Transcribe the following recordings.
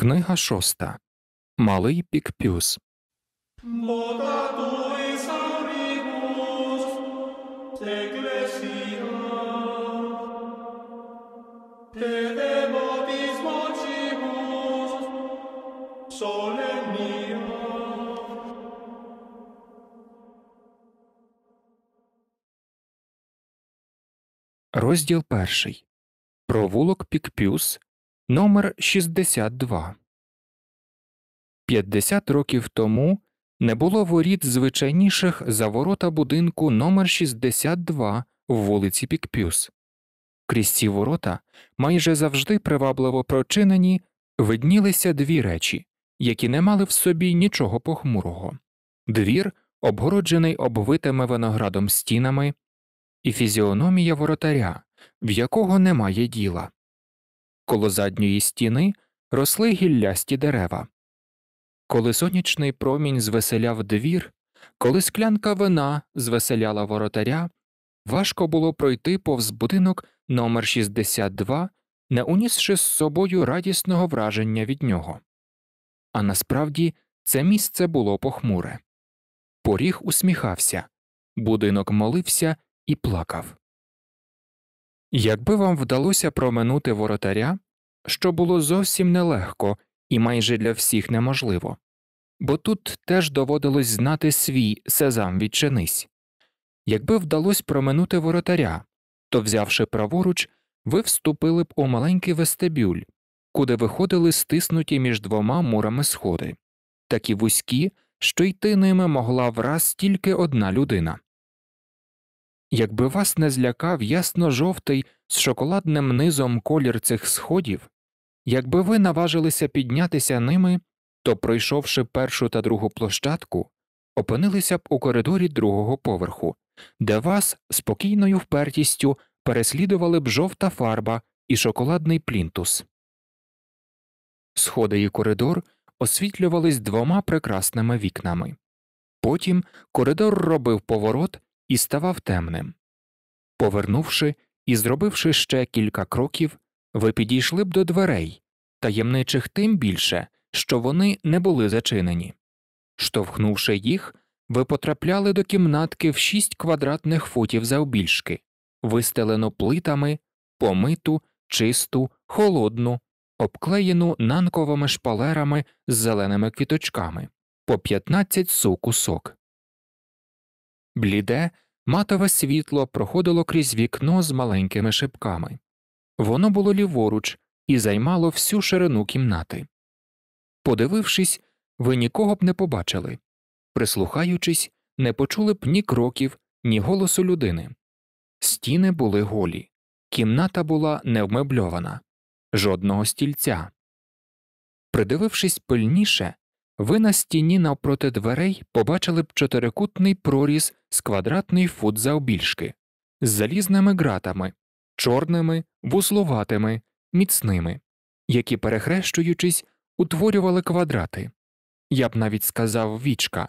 Книга шоста. Малий Пікпюс. Розділ перший. Провулок Пікпюс Номер 62 50 років тому не було воріт звичайніших за ворота будинку номер 62 в вулиці Пікпюс. Крізь ці ворота, майже завжди привабливо прочинені, виднілися дві речі, які не мали в собі нічого похмурого двір, обгороджений обвитими виноградом стінами, і фізіономія воротаря, в якого немає діла. Коло задньої стіни росли гіллясті дерева. Коли сонячний промінь звеселяв двір, коли склянка вина звеселяла воротаря, важко було пройти повз будинок номер 62 не унісши з собою радісного враження від нього. А насправді це місце було похмуре. Поріг усміхався, будинок молився і плакав. Якби вам вдалося проминути воротаря, що було зовсім нелегко і майже для всіх неможливо, бо тут теж доводилось знати свій сезам відчинись. Якби вдалося проминути воротаря, то, взявши праворуч, ви вступили б у маленький вестибюль, куди виходили стиснуті між двома мурами сходи, такі вузькі, що йти ними могла враз тільки одна людина. Якби вас не злякав ясно жовтий з шоколадним низом колір цих сходів, якби ви наважилися піднятися ними, то, пройшовши першу та другу площадку, опинилися б у коридорі другого поверху, де вас спокійною впертістю переслідували б жовта фарба і шоколадний плінтус. Сходи і коридор освітлювались двома прекрасними вікнами. Потім коридор робив поворот і ставав темним. Повернувши і зробивши ще кілька кроків, ви підійшли б до дверей, таємничих тим більше, що вони не були зачинені. Штовхнувши їх, ви потрапляли до кімнатки в шість квадратних футів завбільшки, вистелену плитами, помиту, чисту, холодну, обклеєну нанковими шпалерами з зеленими квіточками по 15 сук у Бліде, матове світло проходило крізь вікно з маленькими шипками. Воно було ліворуч і займало всю ширину кімнати. Подивившись, ви нікого б не побачили. Прислухаючись, не почули б ні кроків, ні голосу людини. Стіни були голі, кімната була невмебльована, жодного стільця. Придивившись пильніше, ви на стіні навпроти дверей побачили б чотирикутний проріз з квадратний фут завбільшки, з залізними ґратами, чорними, вузловатими, міцними, які, перехрещуючись, утворювали квадрати. Я б навіть сказав вічка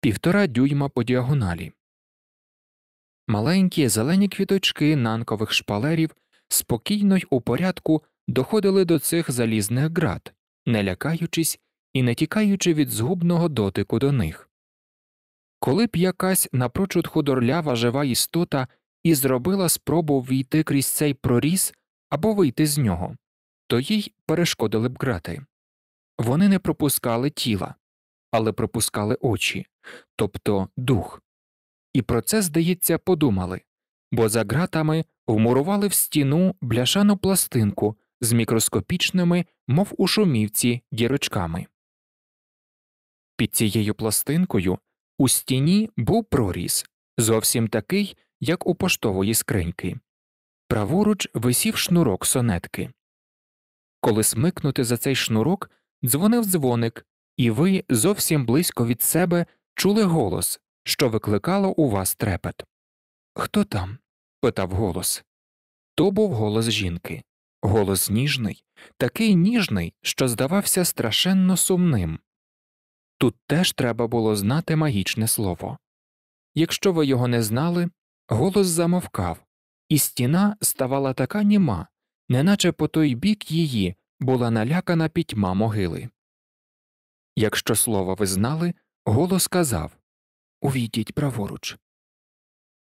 півтора дюйма по діагоналі. Маленькі зелені квіточки нанкових шпалерів спокійно й у порядку доходили до цих залізних ґрат, не лякаючись і не тікаючи від згубного дотику до них. Коли б якась напрочуд худорлява жива істота і зробила спробу війти крізь цей проріз або вийти з нього, то їй перешкодили б грати. Вони не пропускали тіла, але пропускали очі, тобто дух. І про це, здається, подумали, бо за ґратами вмурували в стіну бляшану пластинку з мікроскопічними, мов у шумівці, дірочками. Під цією пластинкою у стіні був проріз, зовсім такий, як у поштової скриньки. Праворуч висів шнурок сонетки. Коли смикнути за цей шнурок, дзвонив дзвоник, і ви зовсім близько від себе чули голос, що викликало у вас трепет. Хто там? питав голос. То був голос жінки. Голос ніжний, такий ніжний, що здавався страшенно сумним. Тут теж треба було знати магічне слово. Якщо ви його не знали, голос замовкав, і стіна ставала така німа, неначе по той бік її була налякана пітьма могили. Якщо слово ви знали, голос казав Увійдіть праворуч.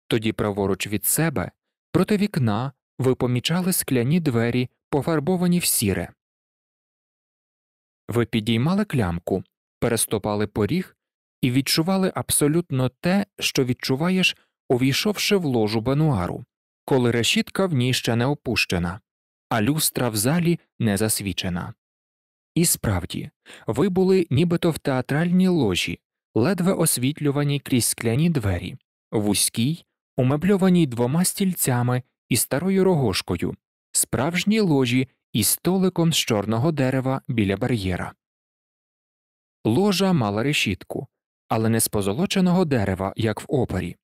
Тоді, праворуч від себе, проти вікна ви помічали скляні двері, пофарбовані в сіре. Ви підіймали клямку переступали поріг і відчували абсолютно те, що відчуваєш, увійшовши в ложу бенуару, коли решітка в ній ще не опущена, а люстра в залі не засвічена. І справді, ви були нібито в театральній ложі, ледве освітлюваній крізь скляні двері, вузькій, умебльованій двома стільцями і старою рогошкою, справжній ложі і столиком з чорного дерева біля бар'єра. Ложа мала решітку, але не з позолоченого дерева, як в опері.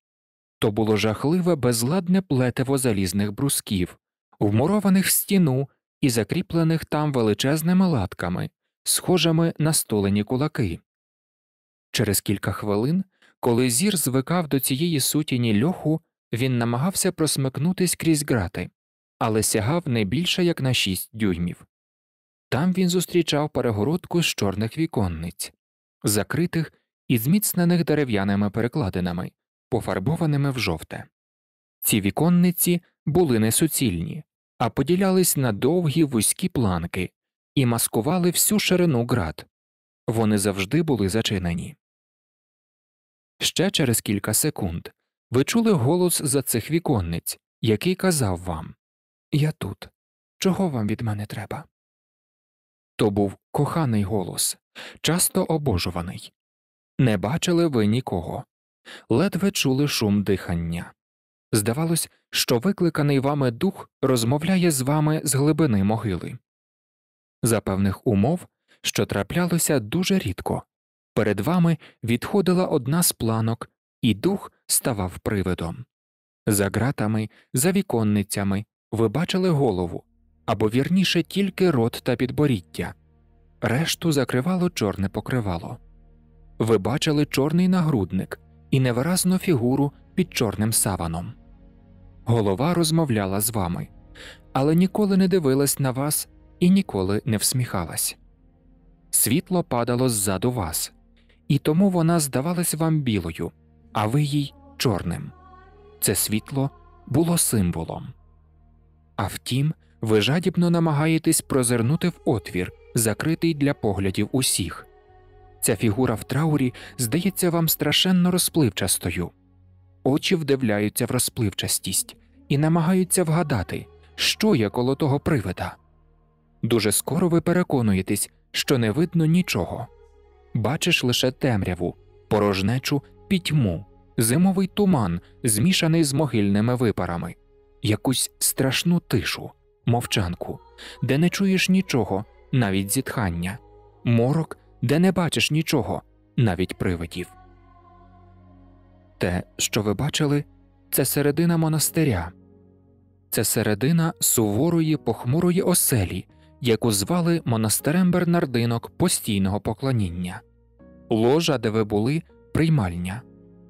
То було жахливе безладне плетево залізних брусків, вмурованих в стіну і закріплених там величезними латками, схожими на столені кулаки. Через кілька хвилин, коли зір звикав до цієї сутіні льоху, він намагався просмикнутись крізь грати, але сягав не більше як на шість дюймів. Там він зустрічав перегородку з чорних віконниць, закритих і зміцнених дерев'яними перекладинами, пофарбованими в жовте. Ці віконниці були не суцільні, а поділялись на довгі вузькі планки і маскували всю ширину град. Вони завжди були зачинені. Ще через кілька секунд ви чули голос за цих віконниць, який казав вам Я тут. Чого вам від мене треба? То був коханий голос, часто обожуваний. Не бачили ви нікого, ледве чули шум дихання. Здавалось, що викликаний вами дух розмовляє з вами з глибини могили. За певних умов, що траплялося дуже рідко, перед вами відходила одна з планок, і дух ставав привидом. За ґратами, за віконницями ви бачили голову, або вірніше тільки рот та підборіття, решту закривало чорне покривало. Ви бачили чорний нагрудник і невиразну фігуру під чорним саваном. Голова розмовляла з вами, але ніколи не дивилась на вас і ніколи не всміхалась. Світло падало ззаду вас, і тому вона здавалась вам білою, а ви їй чорним. Це світло було символом. А втім, ви жадібно намагаєтесь прозирнути в отвір, закритий для поглядів усіх. Ця фігура в траурі здається вам страшенно розпливчастою. Очі вдивляються в розпливчастість і намагаються вгадати, що є коло того привида. Дуже скоро ви переконуєтесь, що не видно нічого. Бачиш лише темряву, порожнечу пітьму, зимовий туман, змішаний з могильними випарами, якусь страшну тишу, мовчанку, де не чуєш нічого, навіть зітхання, морок, де не бачиш нічого, навіть привидів. Те, що ви бачили, це середина монастиря, це середина суворої похмурої оселі, яку звали монастирем бернардинок постійного поклоніння, ложа, де ви були, приймальня,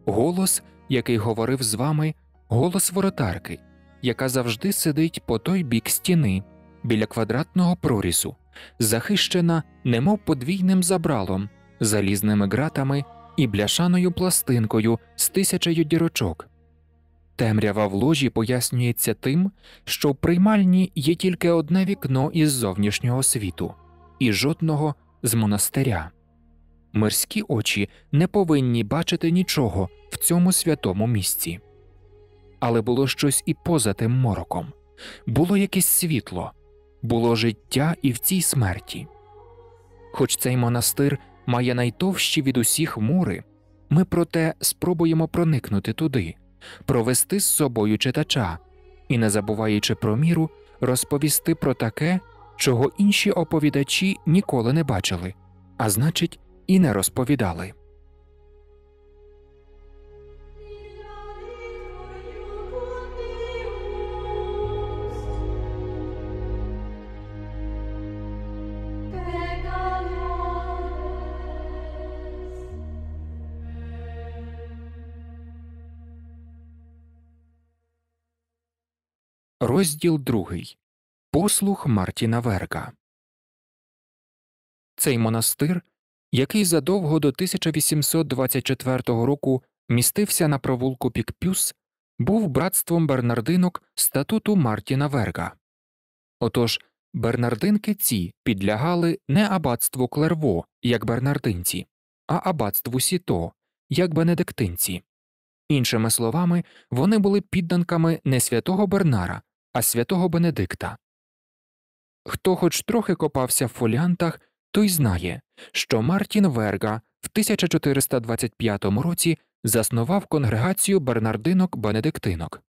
голос, який говорив з вами, голос воротарки яка завжди сидить по той бік стіни, біля квадратного прорізу, захищена, немов подвійним забралом, залізними ґратами і бляшаною пластинкою з тисячею дірочок. Темрява в ложі пояснюється тим, що в приймальні є тільки одне вікно із зовнішнього світу, і жодного з монастиря. Мирські очі не повинні бачити нічого в цьому святому місці але було щось і поза тим мороком, було якесь світло, було життя і в цій смерті. Хоч цей монастир має найтовщі від усіх мури, ми проте спробуємо проникнути туди, провести з собою читача і, не забуваючи про міру, розповісти про таке, чого інші оповідачі ніколи не бачили, а значить, і не розповідали. Розділ другий Послух Мартіна Верга. Цей монастир, який задовго до 1824 року містився на провулку Пікпюс, був братством бернардинок статуту Мартіна Верга. Отож, бернардинки ці підлягали не абатству Клерво, як бернардинці, а аббатству Сіто, як бенедиктинці. Іншими словами, вони були підданками не святого Бернара, а святого Бенедикта. Хто хоч трохи копався в фоліантах, той знає, що Мартін Верга в 1425 році заснував конгрегацію бернардинок Бенедиктинок.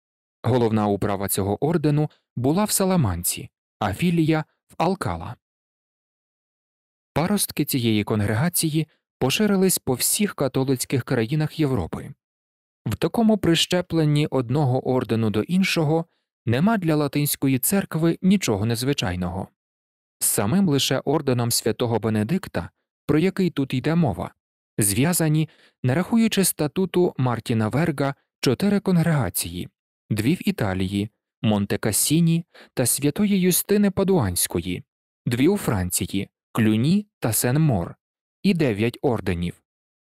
Головна управа цього ордену була в Саламанці, а філія в Алкала. Паростки цієї конгрегації поширились по всіх католицьких країнах Європи. В такому прищепленні одного ордену до іншого нема для латинської церкви нічого незвичайного. З самим лише орденом святого Бенедикта, про який тут йде мова, зв'язані, не рахуючи статуту Мартіна Верга, чотири конгрегації дві в Італії, Монте Кассіні та Святої Юстини Падуанської, дві у Франції, Клюні та Сен Мор, і дев'ять орденів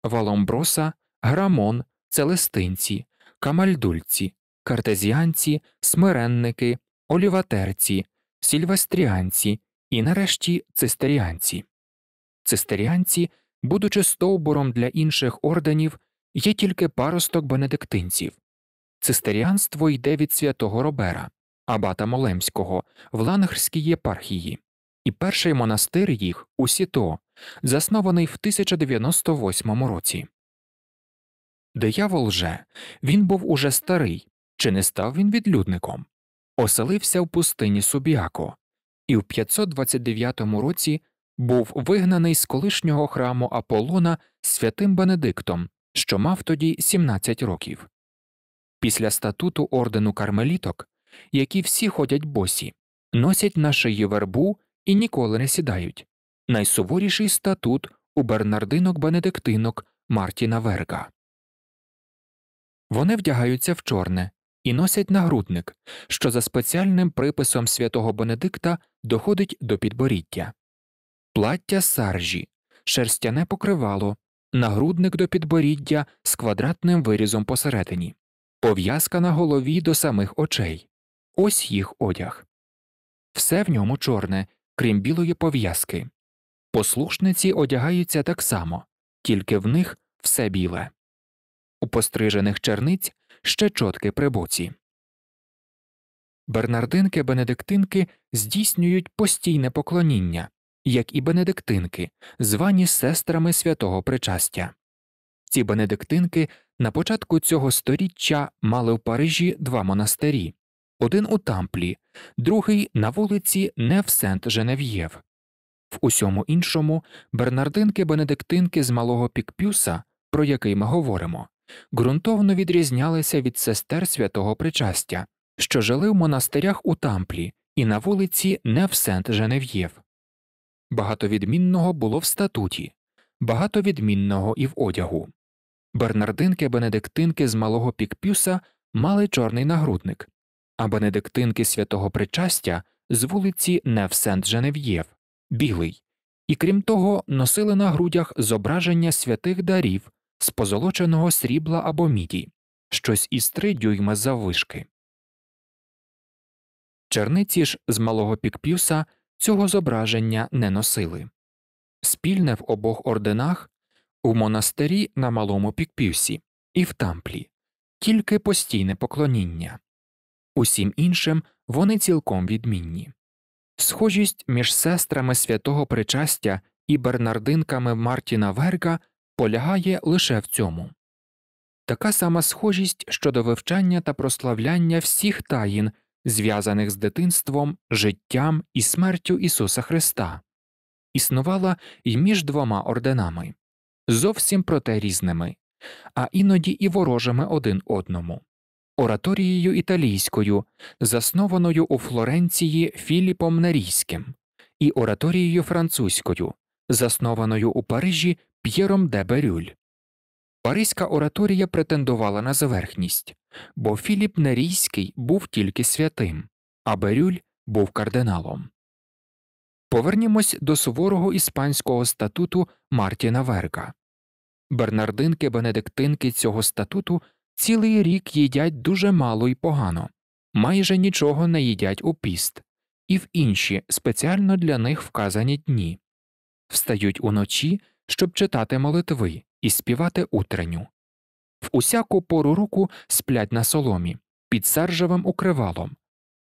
Валомброса, Грамон, Целестинці, Камальдульці, картезіанці, смиренники, оліватерці, сільвестріанці і нарешті цистеріанці. Цистеріанці, будучи стовбуром для інших орденів, є тільки паросток бенедиктинців. Цистеріанство йде від святого Робера, абата Молемського, в лангрській єпархії, і перший монастир їх у Сіто, заснований в 1098 році. Диявол же він був уже старий, чи не став він відлюдником? Оселився в пустині Субіако і в 529 році був вигнаний з колишнього храму Аполлона святим Бенедиктом, що мав тоді 17 років. Після статуту ордену кармеліток, які всі ходять босі, носять на шиї вербу і ніколи не сідають найсуворіший статут у бернардинок бенедиктинок Мартіна Верга. Вони вдягаються в чорне, і носять нагрудник, що за спеціальним приписом святого Бенедикта доходить до підборіття, плаття саржі, шерстяне покривало, нагрудник до підборіддя з квадратним вирізом посередині, пов'язка на голові до самих очей, ось їх одяг. Все в ньому чорне, крім білої пов'язки. Послушниці одягаються так само, тільки в них все біле. У пострижених черниць Ще чотки при боці. Бернардинки бенедиктинки здійснюють постійне поклоніння, як і бенедиктинки, звані сестрами святого причастя. Ці бенедиктинки на початку цього сторіччя мали в Парижі два монастирі один у тамплі, другий на вулиці Невсент Женев'єв. В усьому іншому бернардинки бенедиктинки з малого Пікпюса, про який ми говоримо, ґрунтовно відрізнялися від сестер святого причастя, що жили в монастирях у тамплі і на вулиці невсент Женев'єв. Багато відмінного було в статуті, багато відмінного і в одягу. Бернардинки Бенедиктинки з малого Пікпюса мали чорний нагрудник, а бенедиктинки святого причастя з вулиці невсент Женев'єв білий, і крім того, носили на грудях зображення святих дарів з позолоченого срібла або міді, щось із три дюйма заввишки. Черниці ж з малого Пікпюса цього зображення не носили. Спільне в обох орденах у монастирі на малому Пікпюсі і в тамплі, тільки постійне поклоніння. Усім іншим вони цілком відмінні. Схожість між сестрами святого причастя і бернардинками Мартіна Верга полягає лише в цьому. Така сама схожість щодо вивчання та прославляння всіх таїн, зв'язаних з дитинством, життям і смертю Ісуса Христа, існувала й між двома орденами зовсім проте різними, а іноді і ворожими один одному, ораторією італійською, заснованою у Флоренції Філіпом Нерійським, і ораторією французькою, заснованою у Парижі П'єром де Берюль. Паризька ораторія претендувала на зверхність, бо Філіп Нерійський був тільки святим, а Берюль був кардиналом. Повернімось до суворого іспанського статуту Мартіна Верка. Бернардинки бенедиктинки цього статуту цілий рік їдять дуже мало і погано, майже нічого не їдять у піст, і в інші спеціально для них вказані дні, встають уночі щоб читати молитви і співати утренню. В усяку пору року сплять на соломі, під саржевим укривалом,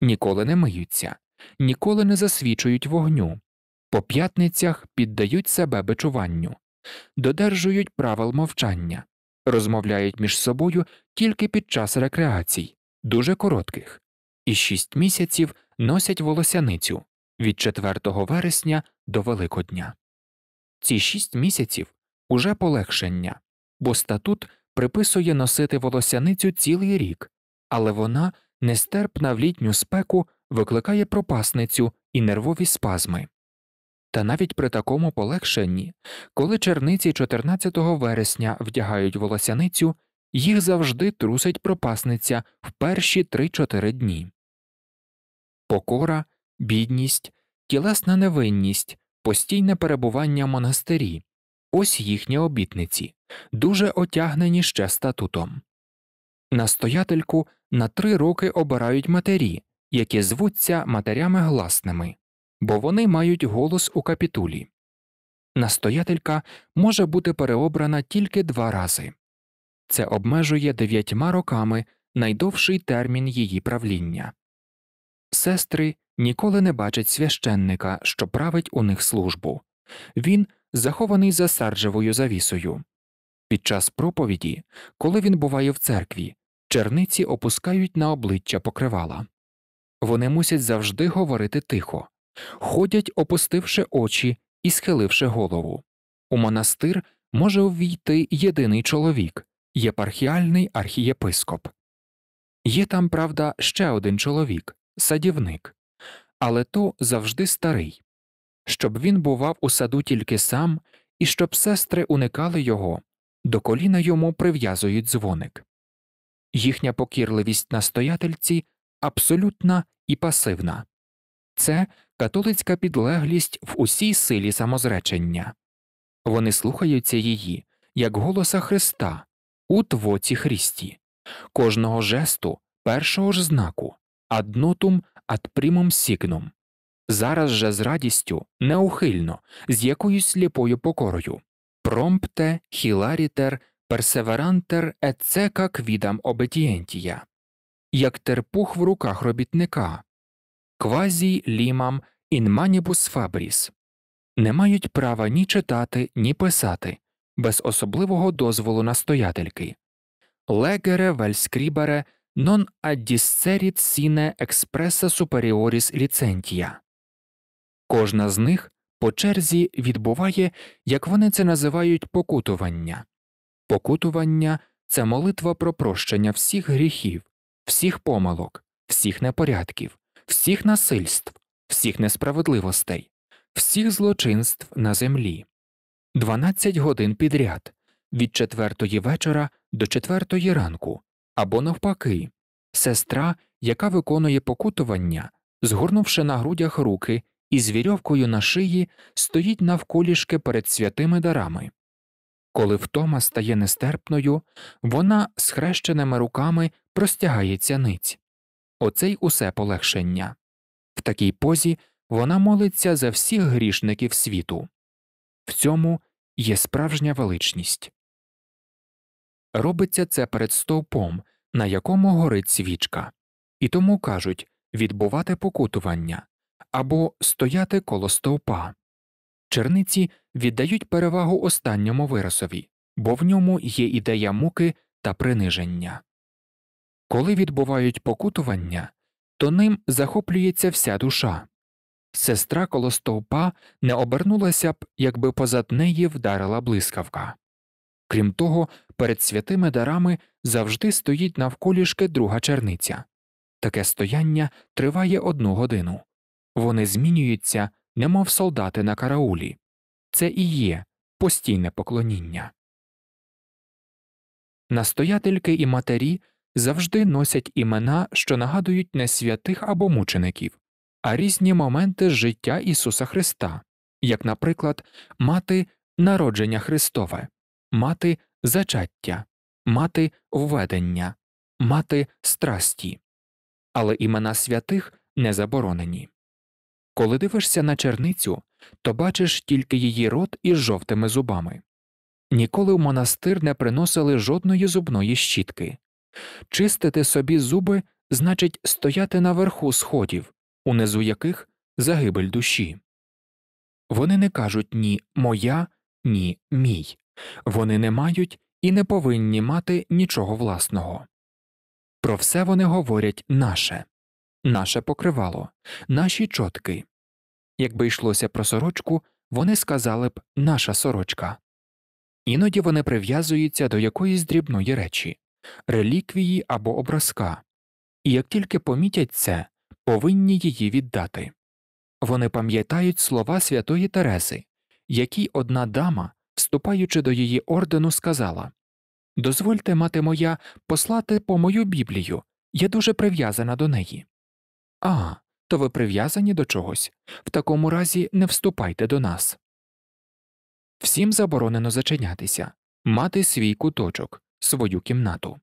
ніколи не миються, ніколи не засвічують вогню, по п'ятницях піддають себе бичуванню, додержують правил мовчання, розмовляють між собою тільки під час рекреацій, дуже коротких, і шість місяців носять волосяницю від 4 вересня до Великодня. Ці шість місяців уже полегшення, бо статут приписує носити волосяницю цілий рік, але вона нестерпна в літню спеку викликає пропасницю і нервові спазми. Та навіть при такому полегшенні, коли черниці 14 вересня вдягають волосяницю, їх завжди трусить пропасниця в перші 3-4 дні. Покора, бідність, тілесна невинність постійне перебування в монастирі, ось їхні обітниці, дуже отягнені ще статутом. Настоятельку на три роки обирають матері, які звуться матерями гласними, бо вони мають голос у капітулі. Настоятелька може бути переобрана тільки два рази. Це обмежує дев'ятьма роками найдовший термін її правління. Сестри ніколи не бачать священника, що править у них службу. Він захований за сарджевою завісою. Під час проповіді, коли він буває в церкві, черниці опускають на обличчя покривала. Вони мусять завжди говорити тихо, ходять, опустивши очі і схиливши голову. У монастир може увійти єдиний чоловік єпархіальний архієпископ. Є там, правда, ще один чоловік садівник але то завжди старий, щоб він бував у саду тільки сам і щоб сестри уникали його, до коліна йому прив'язують дзвоник. Їхня покірливість настоятельці абсолютна і пасивна це католицька підлеглість в усій силі самозречення. Вони слухаються її, як голоса Христа у Твоці Христі, кожного жесту, першого ж знаку аднотум ад примом сігном. Зараз же з радістю неухильно, з якоюсь сліпою покорою. Промпте, хіларітер, персеверантер ецека квідам обетієнтія, як терпух в руках робітника, Квазій лімам інманібус фабріс не мають права ні читати, ні писати, без особливого дозволу настоятельки. Легере вельскрібере non addisserit sine expressa superioris licentia. Кожна з них по черзі відбуває, як вони це називають, покутування. Покутування це молитва про прощення всіх гріхів, всіх помилок, всіх непорядків, всіх насильств, всіх несправедливостей, всіх злочинств на землі. 12 годин підряд від четвертої вечора до четвертої ранку або навпаки, сестра, яка виконує покутування, згорнувши на грудях руки і з вірьовкою на шиї, стоїть навколішки перед святими дарами. Коли втома стає нестерпною, вона схрещеними руками простягається ниць. Оце й усе полегшення. В такій позі вона молиться за всіх грішників світу. В цьому є справжня величність робиться це перед стовпом, на якому горить свічка, і тому кажуть відбувати покутування або стояти коло стовпа. Черниці віддають перевагу останньому виросові, бо в ньому є ідея муки та приниження. Коли відбувають покутування, то ним захоплюється вся душа. Сестра коло стовпа не обернулася б, якби позад неї вдарила блискавка. Крім того, перед святими дарами завжди стоїть навколішки друга черниця. Таке стояння триває одну годину. Вони змінюються, немов солдати на караулі. Це і є постійне поклоніння. Настоятельки і матері завжди носять імена, що нагадують не святих або мучеників, а різні моменти життя Ісуса Христа, як, наприклад, мати народження Христове мати зачаття, мати введення, мати страсті, але імена святих не заборонені. Коли дивишся на черницю, то бачиш тільки її рот із жовтими зубами. Ніколи в монастир не приносили жодної зубної щітки. Чистити собі зуби значить стояти наверху сходів, унизу яких загибель душі. Вони не кажуть ні моя, ні мій. Вони не мають і не повинні мати нічого власного. Про все вони говорять наше, наше покривало, наші чотки. Якби йшлося про сорочку, вони сказали б наша сорочка. Іноді вони прив'язуються до якоїсь дрібної речі, реліквії або образка, і як тільки помітять це, повинні її віддати. Вони пам'ятають слова святої Тереси, які одна дама вступаючи до її ордену, сказала Дозвольте, мати моя, послати по мою Біблію, я дуже прив'язана до неї. А, то ви прив'язані до чогось, в такому разі не вступайте до нас. Всім заборонено зачинятися, мати свій куточок, свою кімнату.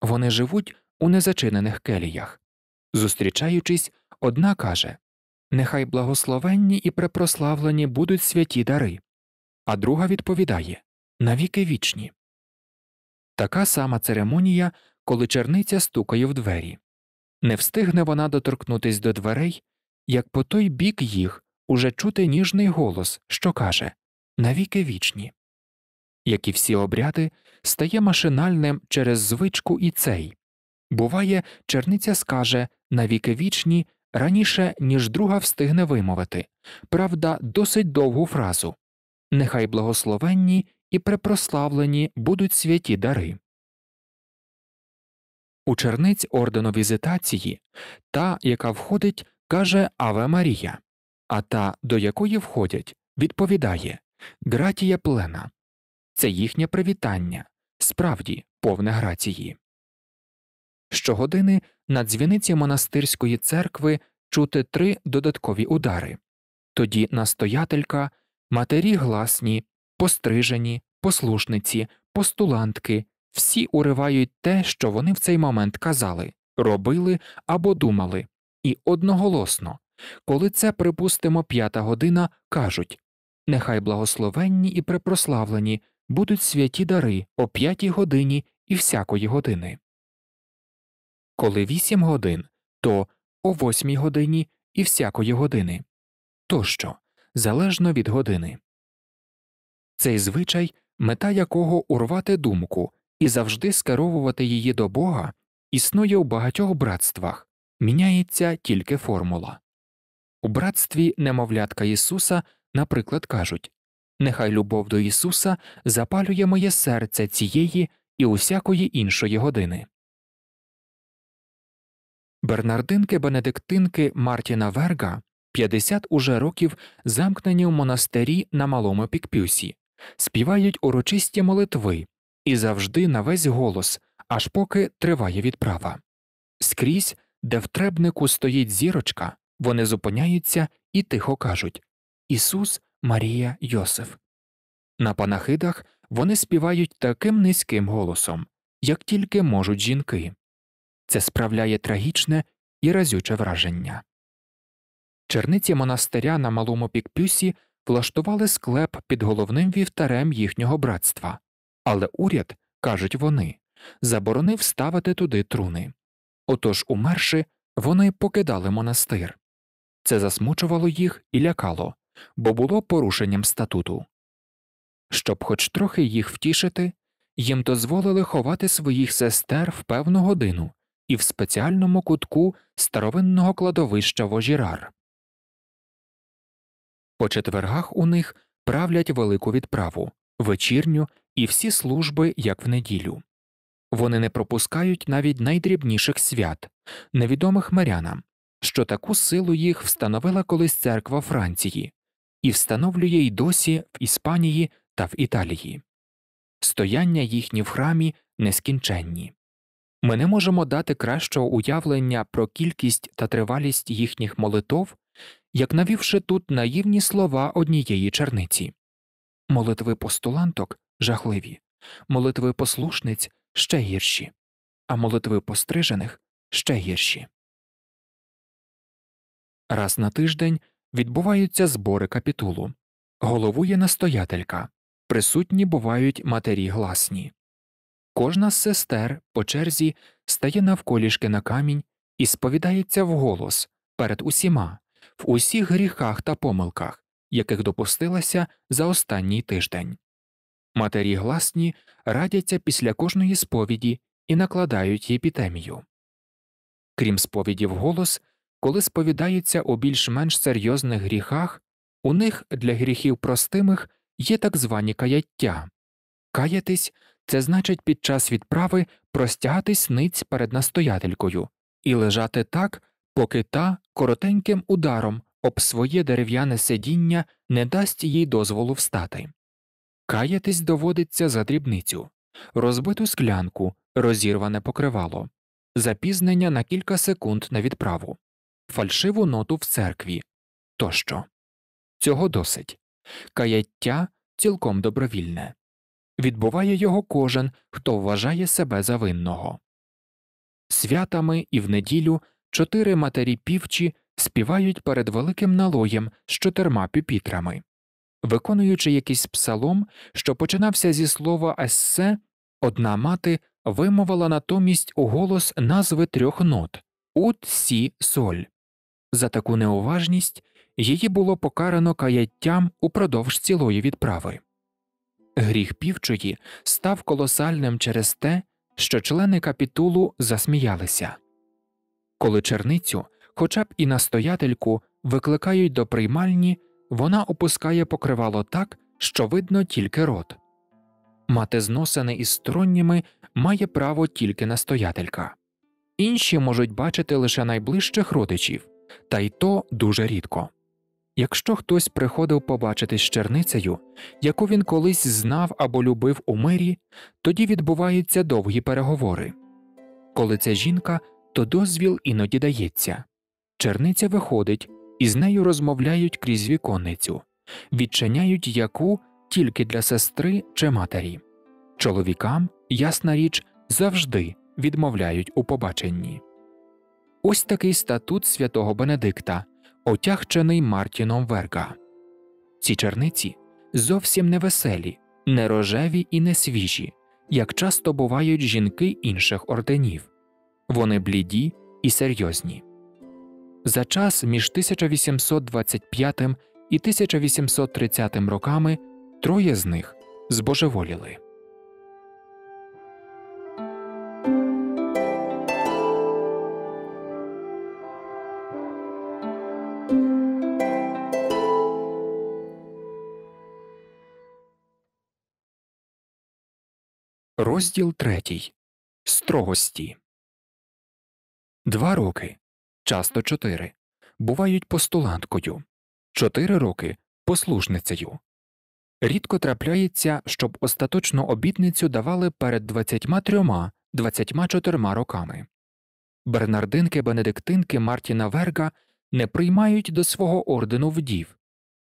Вони живуть у незачинених келіях. Зустрічаючись, одна каже Нехай благословенні і препрославлені будуть святі дари, а друга відповідає навіки вічні. Така сама церемонія, коли черниця стукає в двері. Не встигне вона доторкнутись до дверей, як по той бік їх уже чути ніжний голос, що каже навіки вічні. Як і всі обряди, стає машинальним через звичку і цей. Буває, черниця скаже навіки вічні раніше, ніж друга встигне вимовити, правда, досить довгу фразу, нехай благословенні і препрославлені будуть святі дари. У черниць ордену візитації та, яка входить, каже Аве Марія, а та, до якої входять, відповідає Гратія плена. Це їхнє привітання, справді повне грації. Щогодини на дзвіниці монастирської церкви чути три додаткові удари. Тоді настоятелька матері гласні, пострижені, послушниці, постулантки всі уривають те, що вони в цей момент казали, робили або думали, і одноголосно, коли це, припустимо, п'ята година, кажуть Нехай благословенні і препрославлені будуть святі дари о п'ятій годині і всякої години. Коли вісім годин, то о восьмій годині і всякої години. Тощо залежно від години. Цей звичай, мета якого урвати думку і завжди скеровувати її до Бога, існує у багатьох братствах, міняється тільки формула. У братстві немовлятка Ісуса, наприклад, кажуть Нехай любов до Ісуса запалює моє серце цієї і усякої іншої години. Бернардинки бенедиктинки Мартіна Верга 50 уже років замкнені в монастирі на малому пікпюсі, співають урочисті молитви і завжди на весь голос, аж поки триває відправа. Скрізь, де в требнику стоїть зірочка, вони зупиняються і тихо кажуть Ісус, Марія, Йосиф. На панахидах вони співають таким низьким голосом, як тільки можуть жінки. Це справляє трагічне і разюче враження. Черниці монастиря на малому пікпюсі влаштували склеп під головним вівтарем їхнього братства, але уряд, кажуть вони, заборонив ставити туди труни. Отож, умерши, вони покидали монастир. Це засмучувало їх і лякало, бо було порушенням статуту. Щоб хоч трохи їх втішити, їм дозволили ховати своїх сестер в певну годину і в спеціальному кутку старовинного кладовища вожірар. По четвергах у них правлять велику відправу, вечірню і всі служби, як в неділю. Вони не пропускають навіть найдрібніших свят, невідомих мирянам, що таку силу їх встановила колись церква Франції і встановлює й досі в Іспанії та в Італії. Стояння їхні в храмі нескінченні. Ми не можемо дати кращого уявлення про кількість та тривалість їхніх молитов, як навівши тут наївні слова однієї черниці молитви постуланток жахливі, молитви послушниць ще гірші, а молитви пострижених ще гірші. Раз на тиждень відбуваються збори капітулу. Головує настоятелька. Присутні бувають матері гласні. Кожна з сестер по черзі стає навколішки на камінь і сповідається вголос перед усіма в усіх гріхах та помилках, яких допустилася за останній тиждень. Матері гласні радяться після кожної сповіді і накладають єпітемію. Крім сповіді в голос, коли сповідається у більш-менш серйозних гріхах, у них для гріхів простимих є так звані каяття. Каятись це значить під час відправи простягатись ниць перед настоятелькою і лежати так, поки та коротеньким ударом об своє дерев'яне сидіння не дасть їй дозволу встати. Каятись доводиться за дрібницю, розбиту склянку, розірване покривало, запізнення на кілька секунд на відправу, фальшиву ноту в церкві тощо. Цього досить. Каяття цілком добровільне. Відбуває його кожен, хто вважає себе за винного. Святами і в неділю чотири матері півчі співають перед великим налоєм з чотирма піпітрами. Виконуючи якийсь псалом, що починався зі слова ессе, одна мати вимовила натомість у голос назви трьох нот ут сі соль. За таку неуважність її було покарано каяттям упродовж цілої відправи. Гріх півчої став колосальним через те, що члени капітулу засміялися. Коли черницю, хоча б і настоятельку, викликають до приймальні, вона опускає покривало так, що видно тільки рот. Мати зносини із сторонніми має право тільки настоятелька. Інші можуть бачити лише найближчих родичів, та й то дуже рідко. Якщо хтось приходив побачитись з черницею, яку він колись знав або любив у мирі, тоді відбуваються довгі переговори. Коли ця жінка то дозвіл іноді дається. Черниця виходить, і з нею розмовляють крізь віконницю, відчиняють яку тільки для сестри чи матері. Чоловікам, ясна річ, завжди відмовляють у побаченні. Ось такий статут святого Бенедикта, отягчений Мартіном Верга. Ці черниці зовсім не веселі, не рожеві і не свіжі, як часто бувають жінки інших орденів. Вони бліді і серйозні. За час між 1825 і 1830 роками троє з них збожеволіли. Розділ третій. Строгості. Два роки, часто чотири, бувають постуланткою, чотири роки послушницею. Рідко трапляється, щоб остаточну обітницю давали перед 23-24 роками. Бернардинки Бенедиктинки Мартіна Верга не приймають до свого ордену вдів.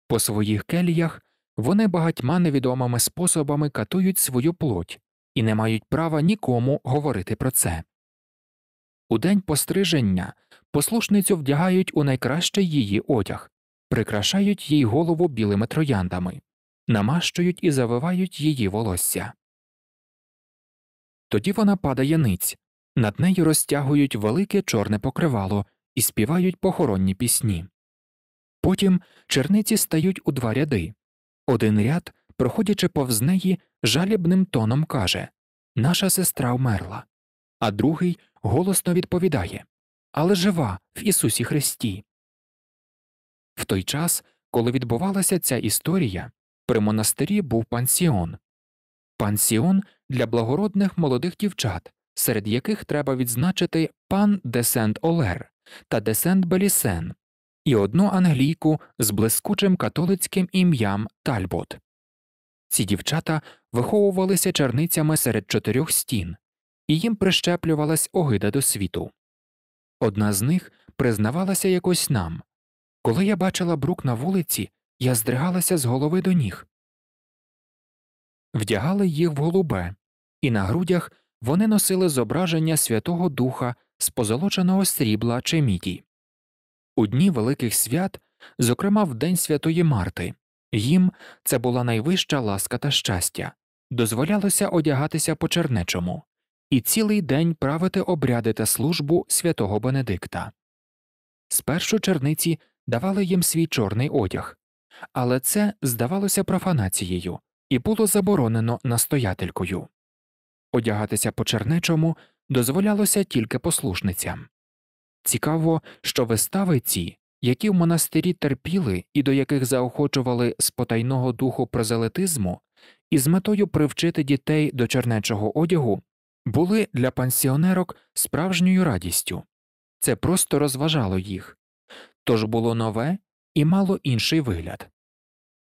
По своїх келіях вони багатьма невідомими способами катують свою плоть і не мають права нікому говорити про це. У день постриження послушницю вдягають у найкращий її одяг, прикрашають їй голову білими трояндами, намащують і завивають її волосся. Тоді вона падає ниць, над нею розтягують велике чорне покривало і співають похоронні пісні. Потім черниці стають у два ряди. Один ряд, проходячи повз неї, жалібним тоном каже Наша сестра вмерла, а другий голосно відповідає Але жива в Ісусі Христі. В той час, коли відбувалася ця історія, при монастирі був пансіон. Пансіон для благородних молодих дівчат, серед яких треба відзначити пан Десент Олер та Десент Белісен і одну англійку з блискучим католицьким ім'ям Тальбот. Ці дівчата виховувалися черницями серед чотирьох стін, і їм прищеплювалась огида до світу. Одна з них признавалася якось нам коли я бачила брук на вулиці, я здригалася з голови до ніг. Вдягали їх в голубе, і на грудях вони носили зображення Святого Духа з позолоченого срібла чи міді. У дні великих свят, зокрема в День Святої Марти, їм це була найвища ласка та щастя, дозволялося одягатися по чернечому, і цілий день правити обряди та службу святого Бенедикта. Спершу черниці давали їм свій чорний одяг, але це здавалося профанацією і було заборонено настоятелькою. Одягатися по чернечому дозволялося тільки послушницям. Цікаво, що вистави ці, які в монастирі терпіли і до яких заохочували з потайного духу прозелетизму, із метою привчити дітей до чернечого одягу були для пансіонерок справжньою радістю це просто розважало їх, тож було нове і мало інший вигляд.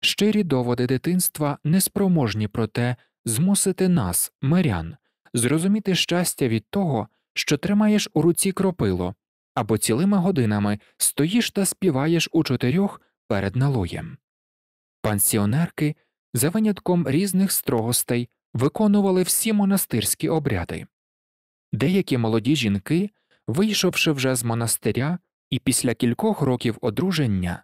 Щирі доводи дитинства неспроможні проте змусити нас, мирян, зрозуміти щастя від того, що тримаєш у руці кропило або цілими годинами стоїш та співаєш у чотирьох перед налоєм. Пансіонерки за винятком різних строгостей виконували всі монастирські обряди. Деякі молоді жінки, вийшовши вже з монастиря і після кількох років одруження,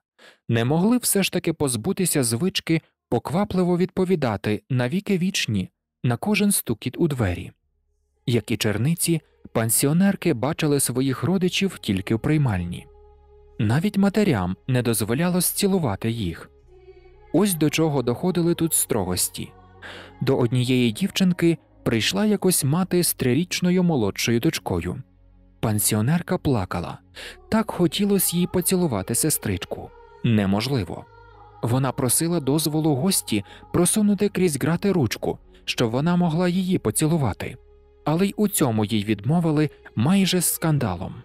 не могли все ж таки позбутися звички поквапливо відповідати на віки вічні на кожен стукіт у двері. Як і черниці, пансіонерки бачили своїх родичів тільки в приймальні, навіть матерям не дозволяло цілувати їх. Ось до чого доходили тут строгості до однієї дівчинки прийшла якось мати з трирічною молодшою дочкою. Пансіонерка плакала, так хотілося їй поцілувати сестричку. Неможливо. Вона просила дозволу гості просунути крізь грати ручку, щоб вона могла її поцілувати, але й у цьому їй відмовили майже з скандалом.